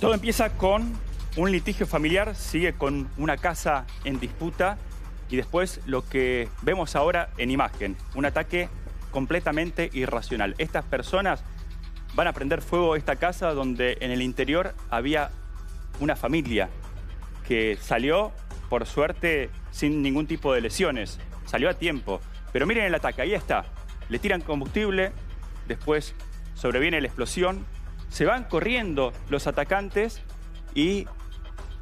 Todo empieza con un litigio familiar, sigue con una casa en disputa y después lo que vemos ahora en imagen, un ataque completamente irracional. Estas personas van a prender fuego esta casa donde en el interior había una familia que salió, por suerte, sin ningún tipo de lesiones. Salió a tiempo. Pero miren el ataque, ahí está. Le tiran combustible, después sobreviene la explosión, se van corriendo los atacantes y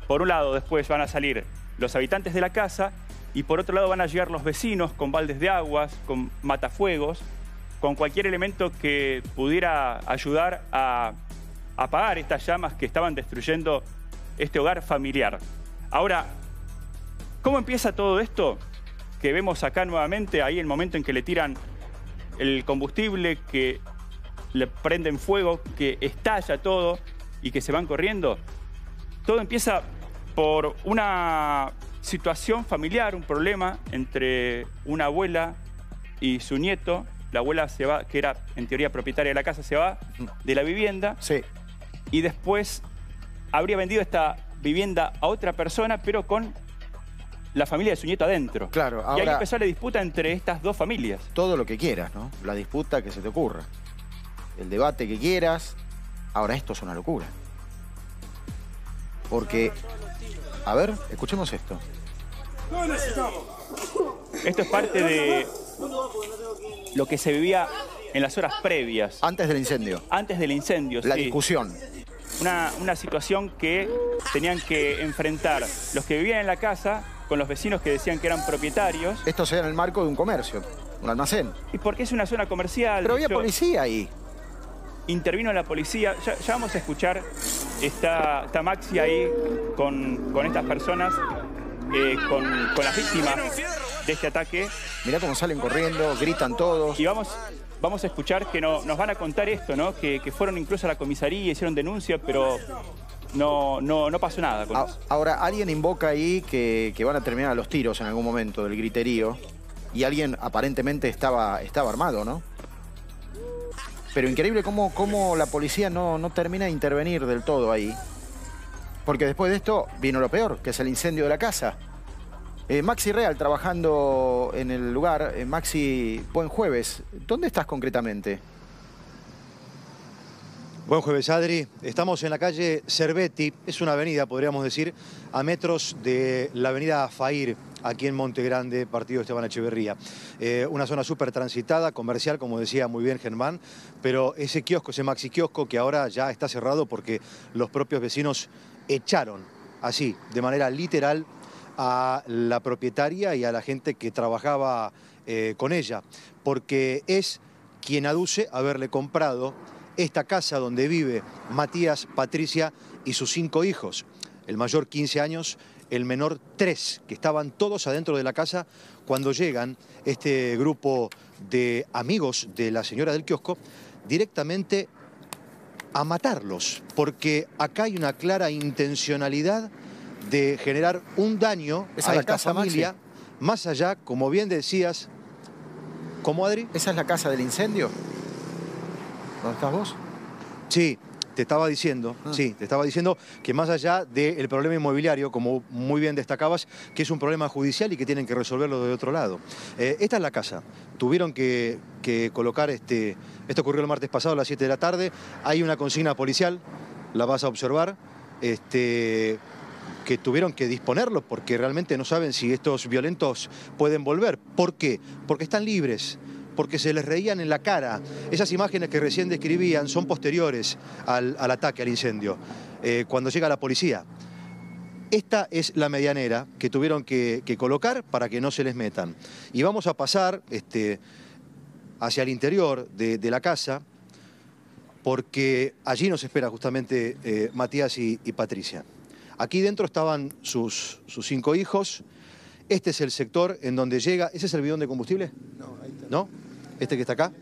por un lado después van a salir los habitantes de la casa y por otro lado van a llegar los vecinos con baldes de aguas, con matafuegos, con cualquier elemento que pudiera ayudar a apagar estas llamas que estaban destruyendo este hogar familiar. Ahora, ¿cómo empieza todo esto? Que vemos acá nuevamente, ahí el momento en que le tiran el combustible, que le prenden fuego, que estalla todo y que se van corriendo. Todo empieza por una situación familiar, un problema entre una abuela y su nieto. La abuela se va, que era en teoría propietaria de la casa, se va mm. de la vivienda. Sí. Y después habría vendido esta vivienda a otra persona, pero con la familia de su nieto adentro. Claro, ahora, Y ahí empezó la disputa entre estas dos familias. Todo lo que quieras, ¿no? La disputa que se te ocurra el debate que quieras. Ahora esto es una locura. Porque, a ver, escuchemos esto. Esto es parte de lo que se vivía en las horas previas. Antes del incendio. Antes del incendio, La discusión. Una, situación que tenían que enfrentar los que vivían en la casa con los vecinos que decían que eran propietarios. Esto se en el marco de un comercio, un almacén. ¿Y por qué es una zona comercial? Pero había policía ahí intervino la policía. Ya, vamos a escuchar, está, Maxi ahí con, con estas personas, eh, con, las víctimas de este ataque. Mirá cómo salen corriendo, gritan todos. Y vamos, vamos a escuchar que no, nos van a contar esto, ¿no? Que, fueron incluso a la comisaría, hicieron denuncia, pero no, no, no pasó nada con Ahora, alguien invoca ahí que, que, van a terminar los tiros en algún momento del griterío y alguien aparentemente estaba, estaba armado, ¿no? Pero increíble cómo, cómo la policía no, no termina de intervenir del todo ahí. Porque después de esto vino lo peor, que es el incendio de la casa. Eh, Maxi Real trabajando en el lugar. Eh, Maxi, buen jueves. ¿Dónde estás concretamente? Buen jueves, Adri. Estamos en la calle Cervetti, es una avenida, podríamos decir, a metros de la avenida Fair, aquí en Monte Grande, partido Esteban Echeverría. Eh, una zona súper transitada, comercial, como decía muy bien Germán, pero ese kiosco, ese maxi kiosco que ahora ya está cerrado porque los propios vecinos echaron, así, de manera literal, a la propietaria y a la gente que trabajaba eh, con ella, porque es quien aduce haberle comprado esta casa donde vive Matías, Patricia y sus cinco hijos. El mayor 15 años, el menor 3, que estaban todos adentro de la casa cuando llegan este grupo de amigos de la señora del kiosco directamente a matarlos, porque acá hay una clara intencionalidad de generar un daño a, la esta familia, más allá, como bien decías, ¿cómo Adri? ¿Esa es la casa del incendio? ¿Dónde estás vos? Sí, te estaba diciendo, ah. sí, te estaba diciendo que más allá del problema inmobiliario, como muy bien destacabas, que es un problema judicial y que tienen que resolverlo de otro lado. Eh, esta es la casa. Tuvieron que, colocar este. Esto ocurrió el martes pasado a las 7 de la tarde. Hay una consigna policial, la vas a observar. Este que tuvieron que disponerlo porque realmente no saben si estos violentos pueden volver. ¿Por qué? Porque están libres porque se les reían en la cara. Esas imágenes que recién describían son posteriores al, ataque, al incendio, eh, cuando llega la policía. Esta es la medianera que tuvieron que, colocar para que no se les metan. Y vamos a pasar este, hacia el interior de, la casa, porque allí nos espera justamente eh, Matías y, Patricia. Aquí dentro estaban sus, sus cinco hijos. Este es el sector en donde llega. ¿Ese es el bidón de combustible? No, ahí está. ¿No? este que está acá.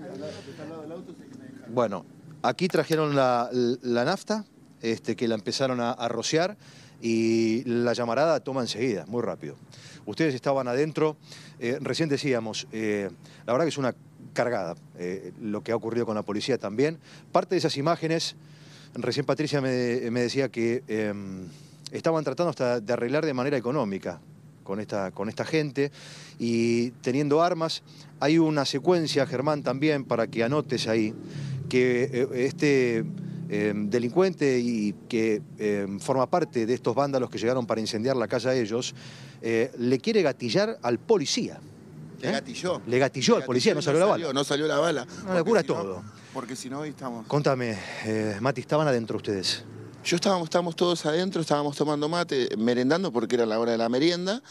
Bueno, aquí trajeron la, nafta, este, que la empezaron a, rociar y la llamarada toma enseguida, muy rápido. Ustedes estaban adentro, eh, recién decíamos, eh, la verdad que es una cargada eh, lo que ha ocurrido con la policía también. Parte de esas imágenes, recién Patricia me, decía que em, estaban tratando hasta de arreglar de manera económica con esta, con esta gente y teniendo armas, hay una secuencia, Germán, también, para que anotes ahí, que eh, este eh, delincuente y que eh, forma parte de estos vándalos que llegaron para incendiar la casa de ellos, le quiere gatillar al policía. Le gatilló. Le gatilló al policía, no salió, la bala. No salió la bala. No locura todo. Porque si no, ahí estamos. Contame, Mati, ¿estaban adentro ustedes? Yo estábamos, estábamos todos adentro, estábamos tomando mate, merendando porque era la hora de la merienda.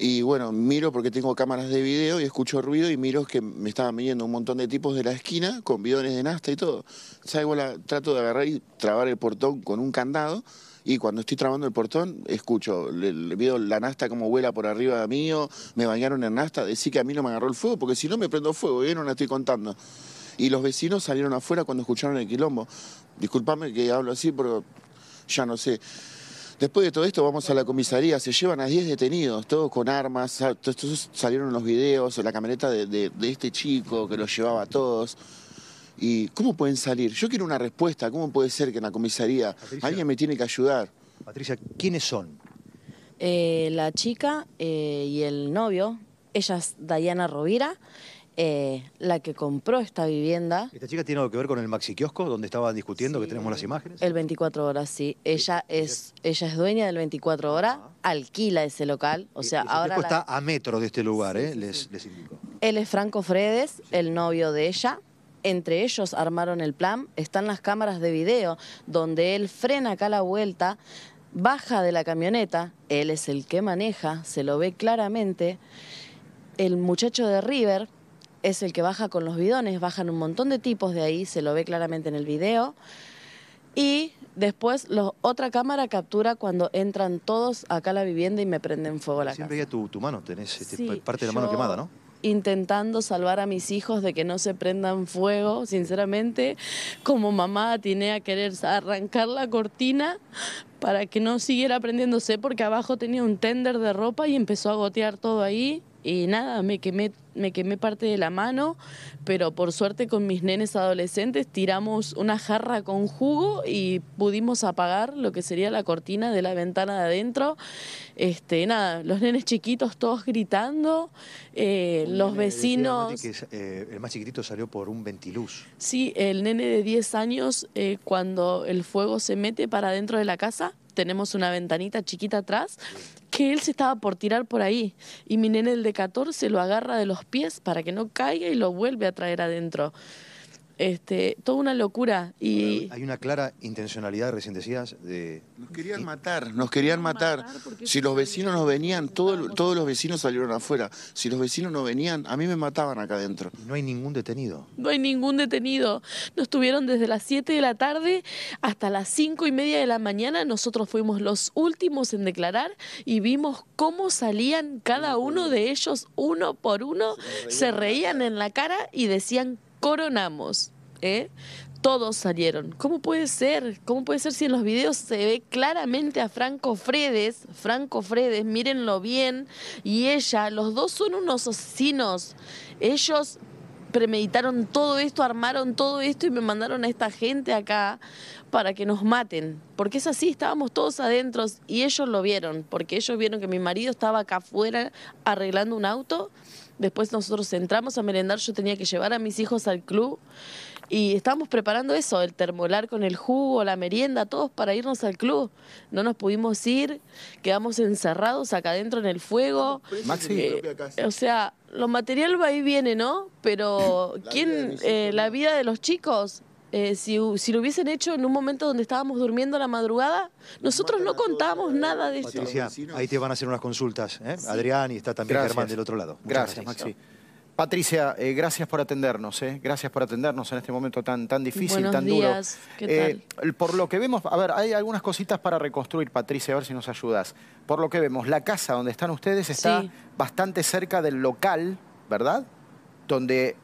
Y bueno, miro porque tengo cámaras de video y escucho ruido y miro que me estaban viniendo un montón de tipos de la esquina con bidones de nasta y todo. Salgo, la, trato de agarrar y trabar el portón con un candado y cuando estoy trabando el portón, escucho, le, veo la nasta como vuela por arriba mío, me bañaron en nasta, decí que a mí no me agarró el fuego, porque si no me prendo fuego, yo ¿eh? no la estoy contando. Y los vecinos salieron afuera cuando escucharon el quilombo. Disculpame que hablo así, pero ya no sé. Después de todo esto vamos a la comisaría, se llevan a 10 detenidos, todos con armas, salieron los videos, la camioneta de, este chico que los llevaba a todos. ¿Y cómo pueden salir? Yo quiero una respuesta, ¿cómo puede ser que en la comisaría alguien me tiene que ayudar? Patricia, ¿quiénes son? Eh, la chica eh, y el novio, ella es Dayana Rovira. Eh, la que compró esta vivienda. ¿Esta chica tiene algo que ver con el maxi kiosco donde estaban discutiendo que tenemos las imágenes? El 24 horas, sí. Eh, ella eh, es, ella es dueña del 24 horas, alquila ese local. O sea, ahora. está a metro de este lugar, eh, les, indico. Él es Franco Fredes, el novio de ella. Entre ellos armaron el plan. Están las cámaras de video donde él frena acá la vuelta. Baja de la camioneta, él es el que maneja, se lo ve claramente. El muchacho de River, es el que baja con los bidones, bajan un montón de tipos de ahí, se lo ve claramente en el video. Y después la otra cámara captura cuando entran todos acá a la vivienda y me prenden fuego la casa. Siempre tu, tu mano, tenés este parte de la mano quemada, ¿no? Intentando salvar a mis hijos de que no se prendan fuego, sinceramente, como mamá atiné a querer arrancar la cortina para que no siguiera prendiéndose porque abajo tenía un tender de ropa y empezó a gotear todo ahí y nada, me quemé me quemé parte de la mano, pero por suerte con mis nenes adolescentes tiramos una jarra con jugo y pudimos apagar lo que sería la cortina de la ventana de adentro. Este, nada, los nenes chiquitos todos gritando, eh, los vecinos... Eh, el más chiquitito salió por un ventiluz. Sí, el nene de 10 años, eh, cuando el fuego se mete para adentro de la casa, tenemos una ventanita chiquita atrás, que él se estaba por tirar por ahí. Y mi nene, el de 14, lo agarra de los pies para que no caiga y lo vuelve a traer adentro. Este, toda una locura. y Hay una clara intencionalidad, recién decías, de... Nos querían matar, nos querían matar. Si los vecinos nos venían, todos los vecinos salieron afuera. Si los vecinos no venían, a mí me mataban acá adentro. No hay ningún detenido. No hay ningún detenido. Nos tuvieron desde las 7 de la tarde hasta las 5 y media de la mañana. Nosotros fuimos los últimos en declarar y vimos cómo salían cada uno de ellos uno por uno, se reían en la cara y decían coronamos. ¿eh? Todos salieron. ¿Cómo puede ser? ¿Cómo puede ser si en los videos se ve claramente a Franco Fredes? Franco Fredes, mírenlo bien. Y ella, los dos son unos asesinos. Ellos premeditaron todo esto, armaron todo esto y me mandaron a esta gente acá para que nos maten. Porque es así, estábamos todos adentro y ellos lo vieron, porque ellos vieron que mi marido estaba acá afuera arreglando un auto Después nosotros entramos a merendar, yo tenía que llevar a mis hijos al club y estábamos preparando eso, el termolar con el jugo, la merienda, todos para irnos al club. No nos pudimos ir, quedamos encerrados acá adentro en el fuego. o sea, lo material va y viene, ¿no? Pero ¿quién? Eh, la vida de los chicos eh, si, lo hubiesen hecho en un momento donde estábamos durmiendo a la madrugada, nosotros no contábamos nada de eso. Patricia, ahí te van a hacer unas consultas. ¿eh? Adrián y está también Germán del otro lado. Gracias, Maxi. Patricia, eh, gracias por atendernos, gracias por atendernos en este momento tan, tan difícil, Buenos tan días. duro. ¿Qué tal? por lo que vemos, a ver, hay algunas cositas para reconstruir, Patricia, a ver si nos ayudas. Por lo que vemos, la casa donde están ustedes está bastante cerca del local, ¿verdad? Donde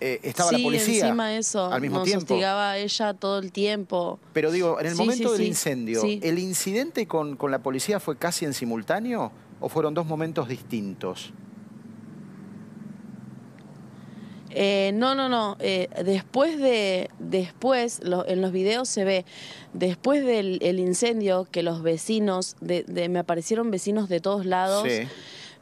eh, estaba la policía encima eso, al mismo tiempo. hostigaba ella todo el tiempo. Pero digo, en el momento del incendio, ¿el incidente con, la policía fue casi en simultáneo o fueron dos momentos distintos? Eh, no, no, no. Eh, después de, después, en los videos se ve, después del incendio, que los vecinos, me aparecieron vecinos de todos lados.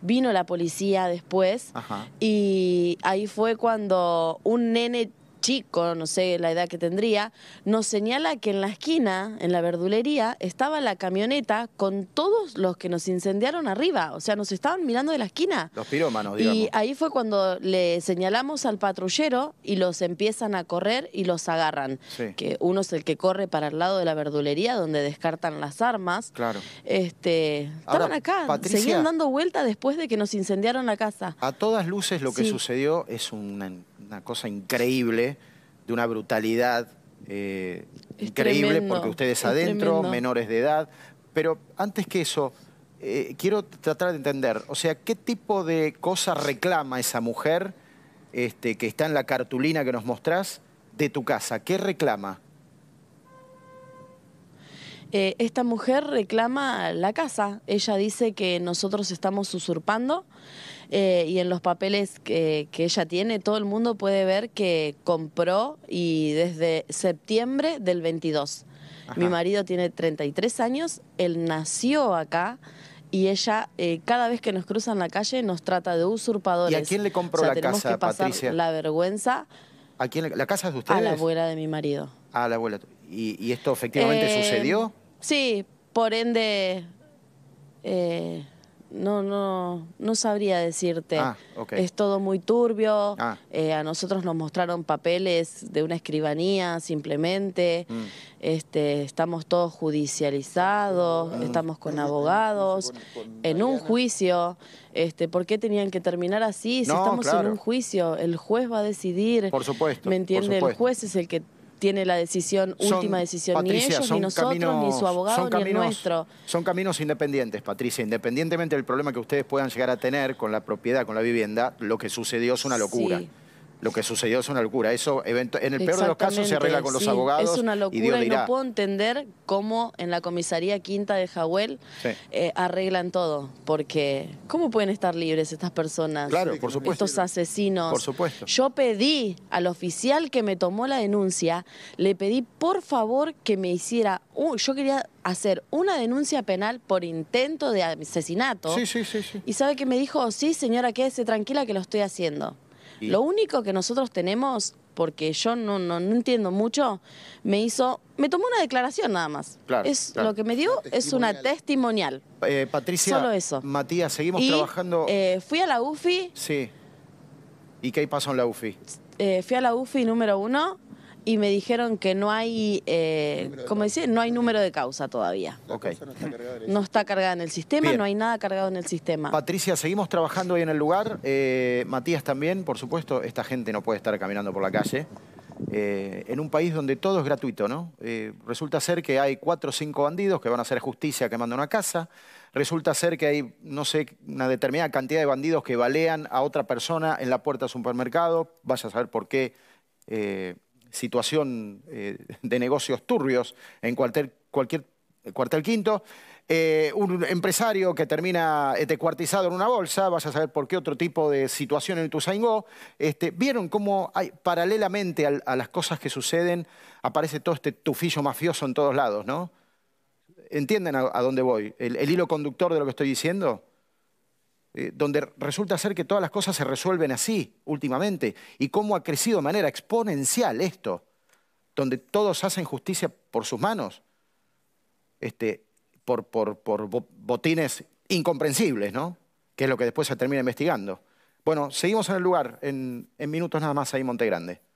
Vino la policía después y ahí fue cuando un nene chico, no sé la edad que tendría, nos señala que en la esquina, en la verdulería, estaba la camioneta con todos los que nos incendiaron arriba. O sea, nos estaban mirando de la esquina. Los pirómanos, digamos. Y ahí fue cuando le señalamos al patrullero y los empiezan a correr y los agarran. Que uno es el que corre para el lado de la verdulería donde descartan las armas. Claro. Este, estaban acá, seguían dando vuelta después de que nos incendiaron la casa. A todas luces lo que sucedió es un una cosa increíble, de una brutalidad eh, increíble, porque ustedes adentro, menores de edad. Pero antes que eso, eh, quiero tratar de entender, o sea, ¿qué tipo de cosa reclama esa mujer este, que está en la cartulina que nos mostrás de tu casa? ¿Qué reclama? Eh, esta mujer reclama la casa. Ella dice que nosotros estamos usurpando eh, y en los papeles que, ella tiene todo el mundo puede ver que compró y desde septiembre del 22. Mi marido tiene 33 años, él nació acá. Y ella, eh, cada vez que nos cruza en la calle, nos trata de usurpadores. ¿Y a quién le compró la tenemos casa, que pasar Patricia? La vergüenza. ¿A ¿La casa es de ustedes? A la abuela de mi marido. A la abuela. ¿Y, esto efectivamente eh, sucedió? Sí, por ende, eh, no, no, no sabría decirte. Ah, es todo muy turbio. Ah. Eh, a nosotros nos mostraron papeles de una escribanía simplemente. Mm. Este, estamos todos judicializados, ah. estamos con abogados, en un juicio. Este, ¿Por qué tenían que terminar así? Si estamos en un juicio, el juez va a decidir. Por supuesto. ¿Me entiende? El juez es el que tiene la decisión, última decisión, ni ellos, ni nosotros, ni su abogado, ni el nuestro. Son caminos independientes, Patricia. Independientemente del problema que ustedes puedan llegar a tener con la propiedad, con la vivienda, lo que sucedió es una locura lo que sucedió es una locura. Eso en el peor de los casos se arregla con los abogados. Es una locura y, no puedo entender cómo en la comisaría quinta de Jawel eh, arreglan todo. Porque ¿cómo pueden estar libres estas personas? Claro, por supuesto. Estos asesinos. Por supuesto. Yo pedí al oficial que me tomó la denuncia, le pedí por favor que me hiciera... yo quería hacer una denuncia penal por intento de asesinato. Sí, sí, sí. sí. Y sabe que me dijo, sí señora, quédese tranquila que lo estoy haciendo. Lo único que nosotros tenemos, porque yo no, entiendo mucho, me hizo, me tomó una declaración nada más. Claro, es lo que me dio es una testimonial. Eh, Patricia, Solo eso. Matías, seguimos trabajando. Eh, fui a la UFI. Sí. ¿Y qué pasó en la UFI? Eh, fui a la UFI número uno y me dijeron que no hay, eh, como decía, no hay número de causa todavía. No, está cargada en el sistema, no hay nada cargado en el sistema. Patricia, seguimos trabajando ahí en el lugar. Eh, Matías también, por supuesto, esta gente no puede estar caminando por la calle. Eh, en un país donde todo es gratuito, ¿no? resulta ser que hay cuatro o cinco bandidos que van a hacer justicia quemando una casa. Resulta ser que hay, no sé, una determinada cantidad de bandidos que balean a otra persona en la puerta de supermercado. Vaya a saber por qué situación eh, de negocios turbios en cualquier, cuartel quinto, eh, un empresario que termina etecuartizado en una bolsa, vas a saber por qué otro tipo de situación en Ituzaingó. Este, Vieron cómo hay, paralelamente a, las cosas que suceden aparece todo este tufillo mafioso en todos lados, ¿no? ¿Entienden a, dónde voy? ¿El hilo conductor de lo que estoy diciendo? Eh, donde resulta ser que todas las cosas se resuelven así últimamente, y cómo ha crecido de manera exponencial esto, donde todos hacen justicia por sus manos, este, por, botines incomprensibles, ¿no? Que es lo que después se termina investigando. Bueno, seguimos en el lugar, en, minutos nada más ahí en Monte Grande.